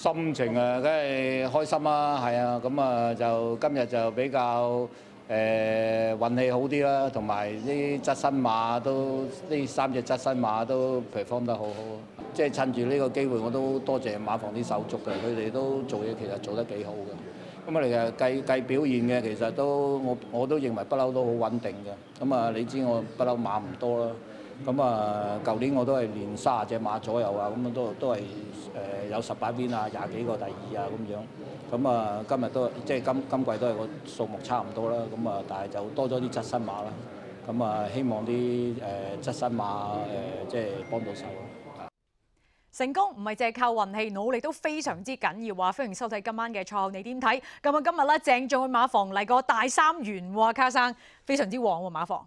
心情啊，梗係開心啦，係啊，咁啊就今日就比較誒運氣好啲啦，同埋啲側身馬都呢三隻側身馬都譬方得好好，即係趁住呢個機會，我都多謝馬房啲手足嘅，佢哋都做嘢其實做得幾好嘅。咁啊嚟啊計計表現嘅，其實都我我都認為不嬲都好穩定嘅。咁啊，你知我不嬲馬唔多啦。咁啊，舊年我都係練卅隻馬左右啊，咁都都係誒有十八邊啊，廿幾個第二啊咁樣。咁啊，今日都即係今今季都係個數目差唔多啦。咁啊，但係就多咗啲側身馬啦。咁啊，希望啲誒側身馬誒即係幫到手咯。成功唔係系靠運氣，努力都非常之緊要啊！歡迎收睇今晚嘅赛後你點睇？咁啊，今日咧郑俊去馬房嚟個大三元卡生非常之旺喎，馬房。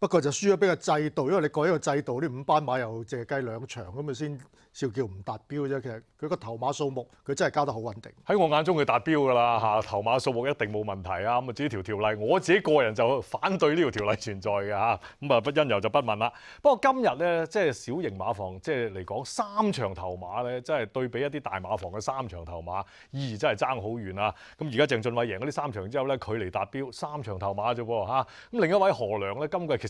不過就輸咗俾個制度，因為你改一個制度，呢五班馬又借雞兩場咁啊，先笑叫唔達標啫。其實佢個頭馬數目佢真係交得好穩定。喺我眼中佢達標㗎啦嚇，頭馬數目一定冇問題啊。咁啊，至於條條例，我自己個人就反對呢條條例存在嘅嚇。咁啊，不因由就不問啦。不過今日咧，即係小型馬房即係嚟講三場頭馬咧，真係對比一啲大馬房嘅三場頭馬，義真係爭好遠啊！咁而家鄭俊偉贏嗰啲三場之後咧，距離達標三場頭馬啫喎嚇。咁另一位何良咧，今季其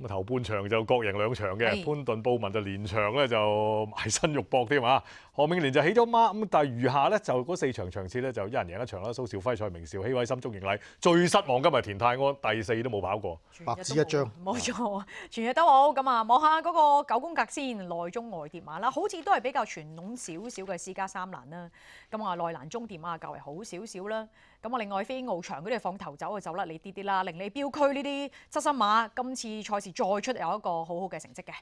咁頭半場就各贏兩場嘅，潘頓、布文就連場咧就埋身肉搏添啊！何明年就起咗孖，咁但係餘下咧就嗰四場場次咧就一人贏一場啦。蘇兆輝賽明兆、希偉森、鍾盈禮最失望，今日田泰安第四都冇跑過，白紙一張。冇錯，全日都好咁啊！望下嗰個九宮格先，內中外疊馬啦，好似都係比較傳統少少嘅私家三欄啦。咁啊，內難中疊馬較為好少少啦。咁啊，另外飛澳場嗰啲放頭走就走啦，你啲啲啦，零利標區呢啲側身馬今次賽事再出有一個好好嘅成績嘅。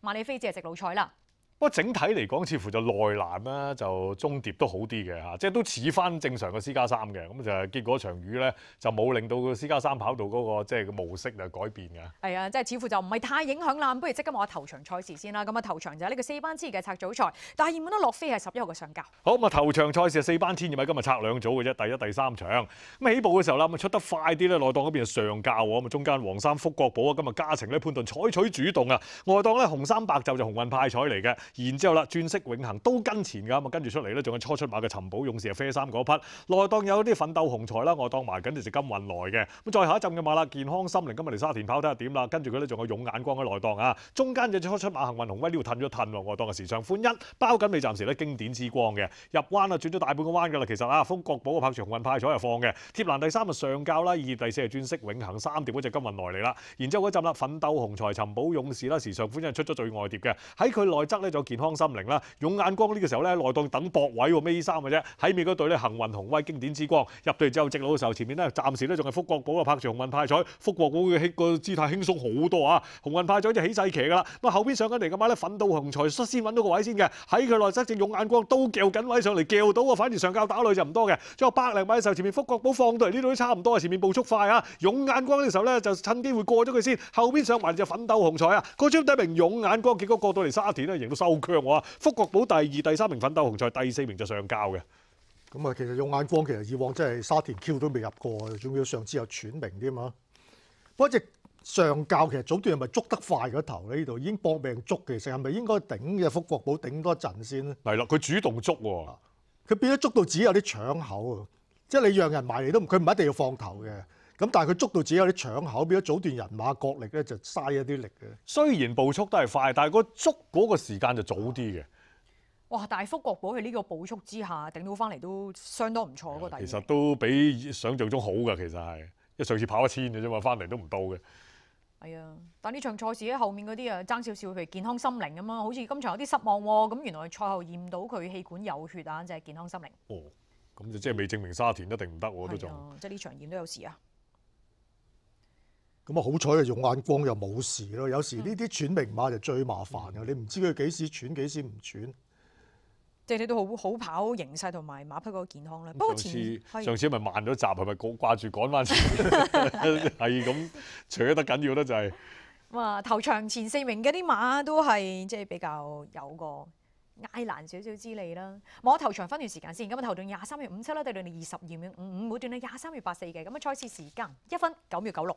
萬里飛只係直路賽啦。不過整體嚟講，似乎就內南啦，就中碟都好啲嘅嚇，即係都似翻正常嘅 C 加三嘅。咁就結果場雨咧，就冇令到個 C 加三跑到嗰個即係模式啊改變嘅。係啊，即係似乎就唔係太影響啦。不如即刻我頭場賽事先啦。咁啊，頭場就係呢個四班千嘅拆組賽，但係原本都落飛係十一號嘅上教。好咁啊，頭場賽事四班千二米，今日拆兩組嘅啫，第一、第三場。咁起步嘅時候啦，啊，出得快啲咧。內檔嗰邊啊上教喎，咁啊中間黃三福國寶啊，今日嘉晴咧判斷採取主動啊。外檔咧紅三白袖就紅運派彩嚟嘅。然之後啦，鑽色永恆都跟前㗎，咁啊跟住出嚟咧，仲有初出馬嘅尋寶勇士啊，啡衫嗰匹內檔有啲奮鬥紅財啦，我當埋緊隻金運來嘅。咁再下一陣嘅馬啦，健康心靈今日嚟沙田跑睇下點啦。跟住佢咧仲有勇眼光嘅內檔啊，中間嘅初出馬幸運紅威呢度褪咗褪喎，我當係時尚歡欣包緊，未暫時咧經典之光嘅入彎啊轉咗大半個彎㗎啦。其實啊，福國寶嘅拍紅運派彩又放嘅，貼欄第三啊上教啦，二第四係鑽色永恆，三碟嗰隻金運來嚟啦。然之後嗰陣啦，奮鬥紅財、尋寶勇士啦，時尚歡欣出咗最外碟嘅，喺佢內側咧。有健康心靈啦，勇眼光呢個時候咧，內檔等博位喎，咩衫嘅啫？喺面嗰隊咧，行運雄威經典之光入隊之後，直路嘅時候，前面咧暫時咧仲係福國寶啊，拍住紅運派彩，福國寶嘅个姿態輕鬆好多啊！紅運派彩就起晒骑噶啦，咁後边上緊嚟嘅馬咧，奮鬥雄才先揾到個位先嘅，喺佢內侧正勇眼光都叫緊位上嚟，叫到啊，反而上教打類就唔多嘅，再百零米嘅時候，前面福國寶放到嚟呢度都差唔多，前面步速快啊，勇眼光嘅时時候咧就趁機會過咗佢先，後边上埋就奮鬥雄才啊，個第一名勇眼光結果過到嚟沙田啊，贏到够强啊！福国宝第二、第三名粉斗红在第四名就上交嘅。咁啊，其实用眼光，其实以往真系沙田 Q 都未入过，仲要上次又喘名添啊！過只上教其实早段系咪捉得快嗰头喺呢度，已经搏命捉其实系咪应该顶嘅福国宝顶多阵先咧？系啦，佢主动捉喎，佢变咗捉到自己有啲抢口啊！即系你让人埋嚟都，佢唔一定要放头嘅。咁但係佢捉到自己有啲搶口，變咗早段人馬角力咧就嘥一啲力嘅。雖然步速都係快，但係個捉嗰個時間就早啲嘅。哇！大福國寶喺呢個步速之下頂到翻嚟都相當唔錯嗰個底。其實都比想像中好㗎，其實係，因為上次跑一千嘅啫嘛，翻嚟都唔到嘅。系啊，但呢場賽事喺後面嗰啲啊爭少少，譬如健康心靈咁啊，好似今場有啲失望喎。咁原來賽後驗到佢氣管有血，硬淨係健康心靈。哦，咁就即係未證明沙田一定唔得喎，都仲。即系呢場驗都有事啊！咁啊！好彩啊，用眼光又冇事咯。有時呢啲喘明馬就最麻煩嘅，你唔知佢幾時喘幾時唔喘。即係你都好好跑形勢同埋馬匹嗰個健康咧。上前上次咪慢咗集，係咪掛掛住趕翻？係咁，除咗得緊要咧，就係哇！頭場前四名嗰啲馬都係即係比較有個嗌難少少之利啦。望頭場分段時間先，今日頭段廿三秒五七啦，第二段二十二秒五五，每段咧廿三秒八四嘅。咁啊，賽事時間一分九秒九六。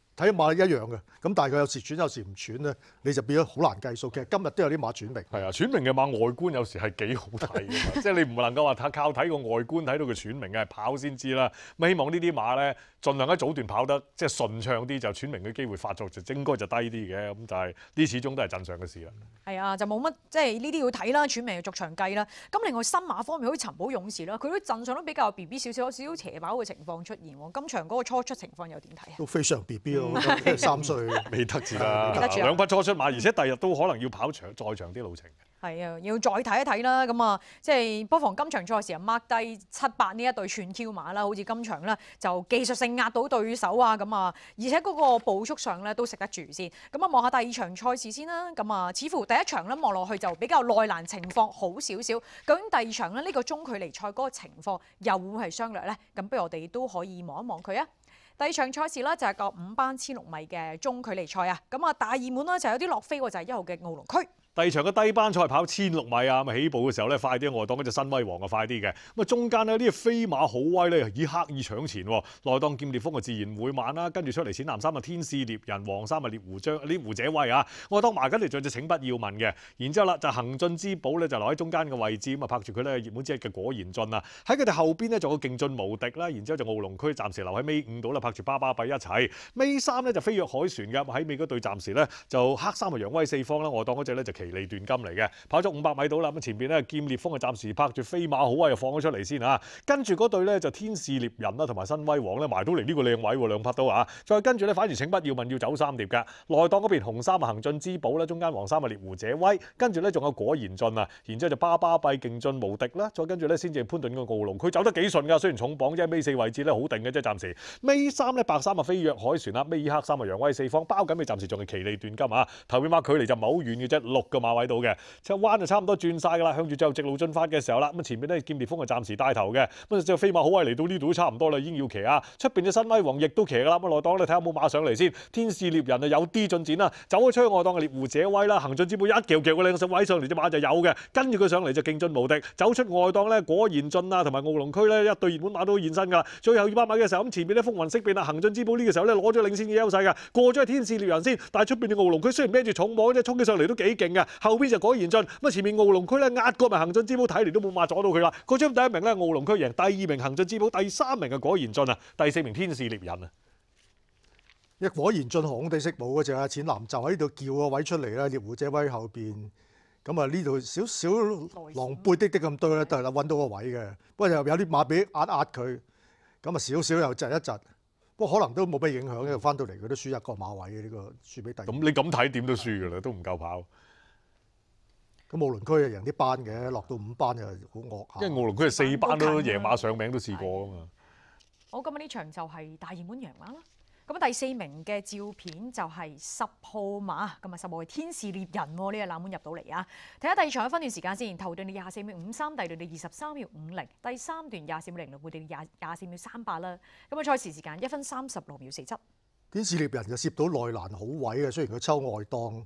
睇馬一樣嘅，咁但係佢有時轉，有時唔轉咧，你就變咗好難計數。其實今日都有啲馬轉明。係啊，轉明嘅馬外觀有時係幾好睇嘅，即係你唔能夠話靠睇個外觀睇到佢轉明嘅，跑先知啦。咁希望呢啲馬咧，儘量喺早段跑得即係順暢啲，就轉明嘅機會發作就應該就低啲嘅。咁但係呢，始終都係正上嘅事啦。係啊，就冇乜即係呢啲要睇啦，轉明要逐場計啦。咁另外新馬方面，好似尋寶勇士啦，佢都鎮上都比較 B B 少少，有少少斜跑嘅情況出現。今場嗰個初出情況又點睇啊？都非常 B B 咯。三歲未得志啦，兩匹初出馬，而且第日都可能要跑長再長啲路程。係啊，要再睇一睇啦。咁啊，即係不妨今場賽時啊，mark 低七八呢一對串 Q 馬啦。好似今場咧，就技術性壓到對手啊。咁啊，而且嗰個步速上咧都食得住先。咁啊，望下第二場賽事先啦。咁啊，似乎第一場咧望落去就比較內難情況好少少。究竟第二場咧呢個中距離賽嗰個情況又會係相略咧？咁不如我哋都可以望一望佢啊！第二場賽事咧就係個五班千六米嘅中距離賽啊！咁啊大熱門咧就有啲落飛喎，就係一號嘅奧龍區。第二場嘅低班賽跑千六米啊！咁起步嘅時候咧，快啲！我當嗰只新威王啊，快啲嘅。咁啊，中間呢，呢只飛馬好威咧，以刻意搶前。內當劍烈風啊，自然會慢啦。跟住出嚟，淺藍衫啊，天使獵人，黃衫啊，獵狐將，獵狐者威啊！我當埋緊嚟著就請不要問嘅。然之後啦，就行進之寶咧，就留喺中間嘅位置咁啊，拍住佢咧，門之枝嘅果然進啊！喺佢哋後邊咧，就個勁進無敵啦。然之後就傲龍區暫時留喺尾五度啦，拍住巴巴閉一齊。尾三咧就飛躍海船嘅，喺尾嗰隊暫時咧就黑衫啊，揚威四方啦，我當嗰只咧就。奇利斷金嚟嘅，跑咗五百米到啦。咁前邊咧，劍烈風啊，暫時拍住飛馬好位，又放咗出嚟先嚇。跟住嗰對咧，就天使獵人啦，同埋新威王咧，埋到嚟呢個靚位喎，兩匹都啊。再跟住咧，反而請不要問，要走三碟噶。內檔嗰邊紅三啊，行進之寶啦，中間黃三啊，獵狐者威。跟住咧，仲有果然進啊。然之後就巴巴閉競進無敵啦。再跟住咧，先至潘頓嘅傲龍，佢走得幾順㗎。雖然重磅，即係尾四位置咧好定嘅，即暫時。尾三咧，白三啊，飛躍海船啦，尾黑三啊，揚威四方包緊。咪暫時仲係奇利斷金啊。頭面馬距離就唔係好遠嘅啫，六。個馬位到嘅，只彎就差唔多轉晒噶啦，向住最後直路進發嘅時候啦，咁前面呢，劍烈風啊暫時帶頭嘅，咁啊飛馬好威，嚟到呢度都差唔多啦，已經要騎啊，出邊嘅新威王亦都騎噶啦，咁內檔咧睇下有冇馬上嚟先，天使獵人啊有啲進展啦，走咗出去外檔嘅獵狐者威啦，行進之寶一騎騎個領先位上嚟，只馬就有嘅，跟住佢上嚟就競進無敵，走出外檔咧果然進啊，同埋奧龍區咧一對熱門馬都現身噶，最後二百米嘅時候咁，前面咧風雲色變啊，行進之寶呢個時候咧攞咗領先嘅優勢噶，過咗去天使獵人先，但係出邊嘅奧龍區雖然孭住上嚟都后边就果然進，咁啊前面卧龙区咧压过咪行进之宝，睇嚟都冇马阻到佢啦。嗰张第一名咧卧龙区赢，第二名行进之宝，第三名嘅果然進啊，第四名天使猎人啊。一果然进行，地色冇嗰就阿浅蓝就喺度叫个位出嚟啦，猎狐者威后边，咁啊呢度少少狼狈滴滴咁多咧，都系揾到个位嘅。不过又有啲马俾压压佢，咁啊少少又窒一窒，不过可能都冇咩影响為翻到嚟佢都输一个马位嘅呢个，输俾第。咁你咁睇点都输噶啦，都唔够跑。咁澳輪區啊，贏啲班嘅，落到五班就好惡。因為澳輪區啊，四班都夜馬上名都試過啊嘛。好，今日呢場就係大熱門贏馬啦。咁第四名嘅照片就係十號馬，咁啊十號係天使獵人喎，呢個冷門入到嚟啊！睇下第二場嘅分段時間先，頭段你廿四秒五三，第二段你二十三秒五零，第三段廿四秒零六，會跌廿廿四秒三八啦。咁啊賽時時間一分三十六秒四七。天使獵人就涉到內欄好位嘅，雖然佢抽外檔。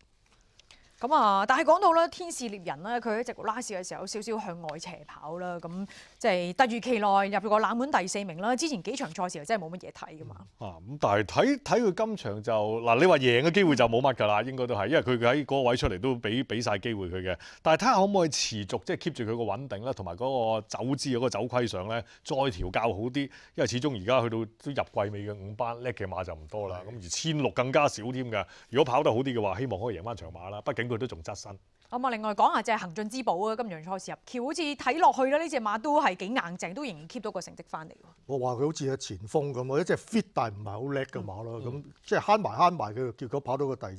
咁啊，但係講到咧，天使獵人咧，佢喺直拉線嘅時候有少少向外斜跑啦，咁即係突如其來入個冷門第四名啦。之前幾場賽事又真係冇乜嘢睇噶嘛。啊，咁但係睇睇佢今場就嗱，你話贏嘅機會就冇乜㗎啦，應該都係，因為佢喺嗰個位出嚟都俾俾曬機會佢嘅。但係下可唔可以持續即係 keep 住佢個穩定啦，同埋嗰個走姿嗰個走規上咧再調教好啲，因為始終而家去到都入季尾嘅五班叻嘅馬就唔多啦，咁而千六更加少添㗎。如果跑得好啲嘅話，希望可以贏翻場馬啦。畢竟佢都仲側身。咁啊，另外講下只行進之寶啊，今日賽事入橋，好似睇落去咧，呢只馬都係幾硬淨，都仍然 keep 到個成績翻嚟。我話佢好似係前鋒咁啊，一隻 fit 但唔係好叻嘅馬咯。咁即係慳埋慳埋，佢結果跑到個第二，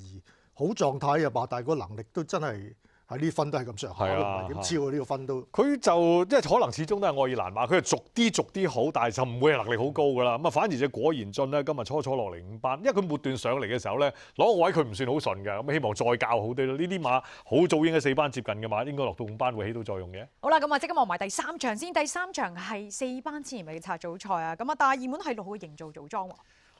好狀態啊，但係個能力都真係。啲分都係咁上唔係點超呢個分都佢就即係可能始終都係愛爾蘭馬，佢係逐啲逐啲好，但係就唔會係能力好高噶啦。咁啊，反而就果然進咧，今日初初落嚟五班，因為佢末段上嚟嘅時候咧攞個位佢唔算好順嘅。咁希望再教好啲咯。呢啲馬好早應該四班接近嘅馬，應該落到五班會起到作用嘅。好啦，咁啊，即刻望埋第三場先。第三場係四班之前咪嘅策組賽啊。咁啊，大二門係六號營造組裝喎。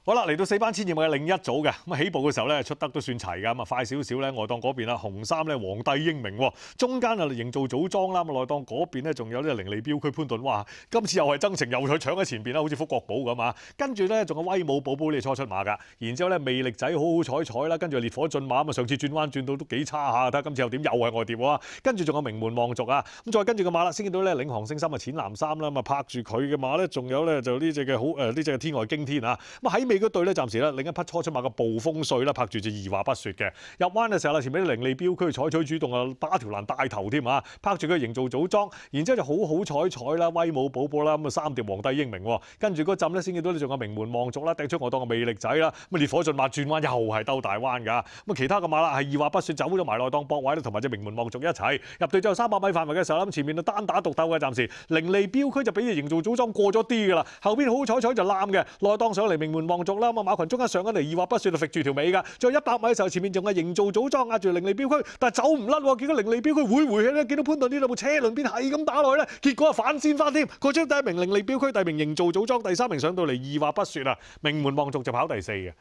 好啦，嚟到四班千葉嘅另一組嘅咁起步嘅時候咧，出得都算齊㗎，咁啊快少少咧，外檔嗰邊啦，紅衫咧皇帝英明，中間啊營造組裝啦，咁內檔嗰邊咧仲有呢個零利標區潘頓，哇！今次又係增程又去搶喺前邊啦，好似福國寶咁啊，跟住咧仲有威武寶寶你初出馬㗎，然之後咧魅力仔好好彩彩啦，跟住烈火進馬咁啊上次轉彎轉到都幾差下，睇下今次又點又係外碟喎，跟住仲有名門望族啊，咁再跟住個馬啦，先見到咧領航星心啊淺藍衫啦，咁啊拍住佢嘅馬咧，仲有咧就呢只嘅好誒呢只嘅天外驚天啊，咁喺。嗰隊咧暫時咧另一匹初出馬嘅暴風碎啦，拍住就二話不說嘅入彎嘅時候啦，前面啲凌利標區採取主動啊，八條欄帶頭添啊，拍住佢營造組裝，然之後就好好彩彩啦，威武寶寶啦，咁啊三條皇帝英明，跟住嗰陣咧先見到你仲有名門望族啦，掟出我當嘅魅力仔啦，咁烈火進馬轉彎又係兜大彎噶，咁啊其他嘅馬啦係二話不說走咗埋內當博位咧，同埋只名門望族一齊入隊就三百米範圍嘅時候咁，前面就單打獨鬥嘅暫時，凌利標區就俾你營造組裝過咗啲噶啦，後邊好彩彩就攬嘅內當上嚟名門望。作啦，咁啊马群中间上咗嚟，二话不说就甩住条尾噶，再一百米嘅时候，前面仲系营造組裝压住凌利标区，但系走唔甩，见到凌利标区会回去咧，见到潘顿呢度部车轮边系咁打落去咧，结果啊反先翻添，佢将第一名凌利标区，第二名营造組裝，第三名上到嚟，二话不说啊，名门望族就跑第四嘅，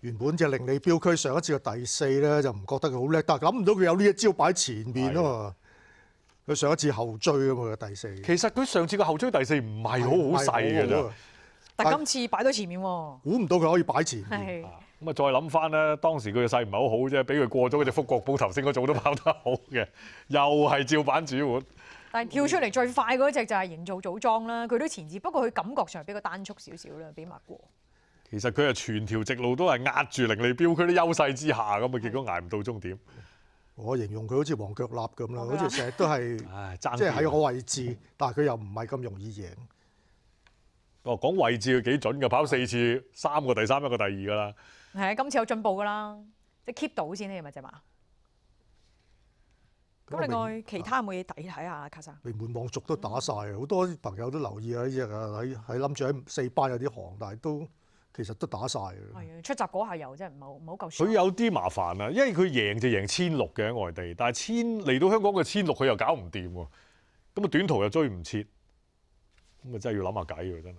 原本只凌利标区上一次嘅第四咧，就唔觉得佢好叻，但系谂唔到佢有呢一招摆前面嘛。佢上一次后追佢嘅第四，其实佢上次嘅后追第四唔系好好细嘅啫。今次擺到前面喎，估唔到佢可以擺前。面。咁啊，再諗翻咧，當時佢嘅勢唔係好好啫，俾佢過咗嗰隻福國寶頭先嗰組都跑得好嘅，又係照板主碗。但係跳出嚟最快嗰只就係營造組裝啦，佢都前置，不過佢感覺上比個單速少少啦，比麥過。其實佢係全條直路都係壓住零利標佢啲優勢之下，咁啊結果捱唔到終點。我形容佢好似黃腳立咁啦，好似成日都係，即係喺個位置，但係佢又唔係咁容易贏。哦，講位置幾準噶，跑四次三個第三一個第二噶啦。係啊，今次有進步噶啦，即係 keep 到先係咪啫嘛？咁另外其他有冇嘢睇睇啊，卡生？你滿望足都打晒，啊！好多朋友都留意啊呢只啊，喺喺諗住喺四班有啲行，但係都其實都打晒。啊。啊，出集嗰下又真係唔好唔好夠。佢有啲麻煩啊，因為佢贏就贏千六嘅外地，但係千嚟到香港嘅千六，佢又搞唔掂喎。咁啊，短途又追唔切，咁啊真係要諗下計喎，真係。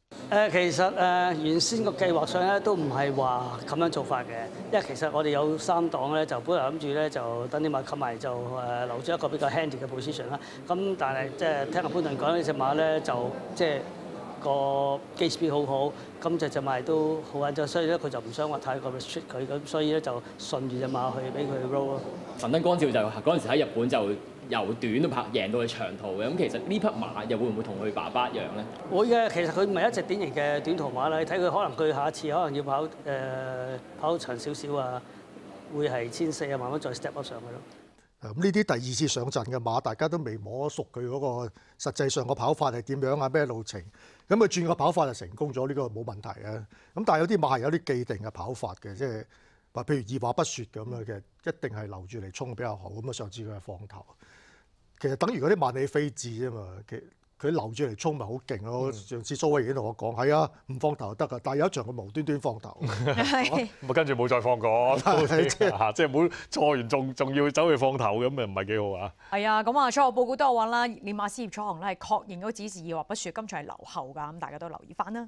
诶，其实诶，原先个计划上咧都唔系话咁样做法嘅，因为其实我哋有三档咧，就本来谂住咧就等啲马冚埋就诶留住一个比较 handy 嘅 position 啦。咁但系即系听阿 p u n i 讲呢只马咧，就即系个 GSP 好好，咁就只马都好紧张，所以咧佢就唔想话太过 strict 佢，咁所以咧就顺住只马去俾佢 roll 咯。神灯光照就嗰阵时喺日本就。由短都拍贏到去長途嘅，咁其實呢匹馬又會唔會同佢爸爸一樣咧？會嘅，其實佢唔係一隻典型嘅短途馬啦。你睇佢可能佢下一次可能要跑誒跑長少少啊，會係千四啊，慢慢再 step up 上去咯。咁呢啲第二次上陣嘅馬，大家都未摸熟佢嗰個實際上個跑法係點樣啊？咩路程？咁佢轉個跑法就成功咗，呢個冇問題啊。咁但係有啲馬係有啲既定嘅跑法嘅，即係。或譬如二話不說咁樣嘅，一定係留住嚟衝比較好。咁啊上次佢放頭，其實等於嗰啲萬里飛字啫嘛。其佢留住嚟衝咪好勁咯。上次蘇偉已經同我講，係啊，唔放頭得噶。但係有一場佢無端端放頭，咁啊跟住冇再放過，即係即係冇錯完仲仲要走去放頭咁啊，唔係幾好啊？係啊，咁啊初步報告都有話啦。連馬斯葉楚雄咧係確認咗指示二話不說，今場係留後㗎。咁大家都留意翻啦。